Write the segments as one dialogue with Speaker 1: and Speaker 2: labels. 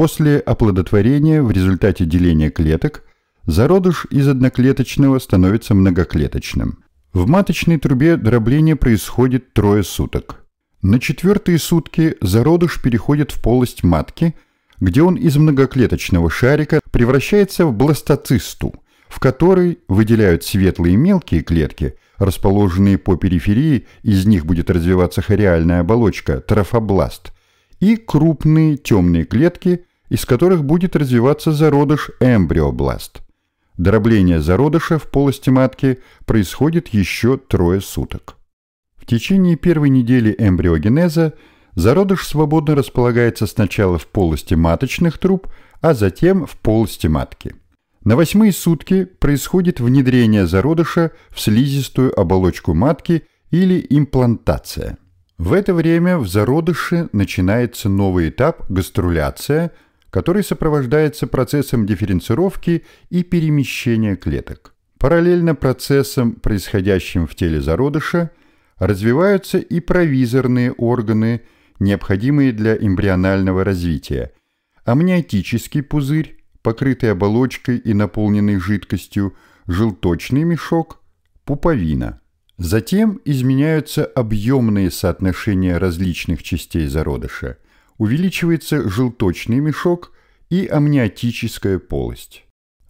Speaker 1: После оплодотворения в результате деления клеток зародыш из одноклеточного становится многоклеточным. В маточной трубе дробление происходит трое суток. На четвертые сутки зародыш переходит в полость матки, где он из многоклеточного шарика превращается в бластоцисту, в которой выделяют светлые мелкие клетки, расположенные по периферии, из них будет развиваться хориальная оболочка, трофобласт, и крупные темные клетки, из которых будет развиваться зародыш эмбриобласт. Дробление зародыша в полости матки происходит еще трое суток. В течение первой недели эмбриогенеза зародыш свободно располагается сначала в полости маточных труб, а затем в полости матки. На восьмые сутки происходит внедрение зародыша в слизистую оболочку матки или имплантация. В это время в зародыше начинается новый этап гаструляция – который сопровождается процессом дифференцировки и перемещения клеток. Параллельно процессам, происходящим в теле зародыша, развиваются и провизорные органы, необходимые для эмбрионального развития, амниотический пузырь, покрытый оболочкой и наполненный жидкостью, желточный мешок, пуповина. Затем изменяются объемные соотношения различных частей зародыша – увеличивается желточный мешок и амниотическая полость.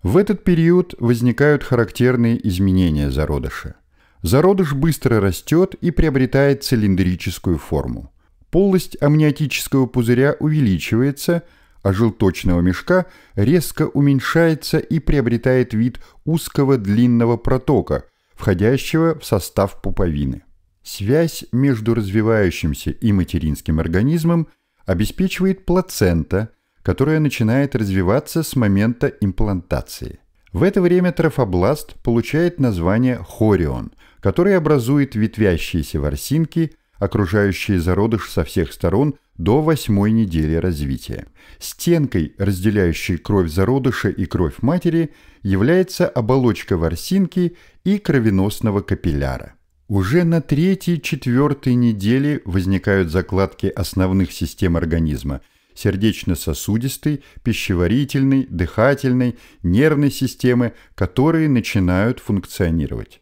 Speaker 1: В этот период возникают характерные изменения зародыша. Зародыш быстро растет и приобретает цилиндрическую форму. Полость амниотического пузыря увеличивается, а желточного мешка резко уменьшается и приобретает вид узкого длинного протока, входящего в состав пуповины. Связь между развивающимся и материнским организмом – обеспечивает плацента, которая начинает развиваться с момента имплантации. В это время трофобласт получает название хорион, который образует ветвящиеся ворсинки, окружающие зародыш со всех сторон до восьмой недели развития. Стенкой, разделяющей кровь зародыша и кровь матери, является оболочка ворсинки и кровеносного капилляра. Уже на третьей-четвертой неделе возникают закладки основных систем организма – сердечно-сосудистой, пищеварительной, дыхательной, нервной системы, которые начинают функционировать.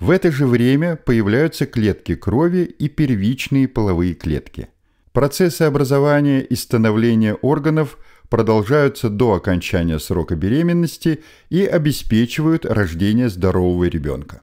Speaker 1: В это же время появляются клетки крови и первичные половые клетки. Процессы образования и становления органов продолжаются до окончания срока беременности и обеспечивают рождение здорового ребенка.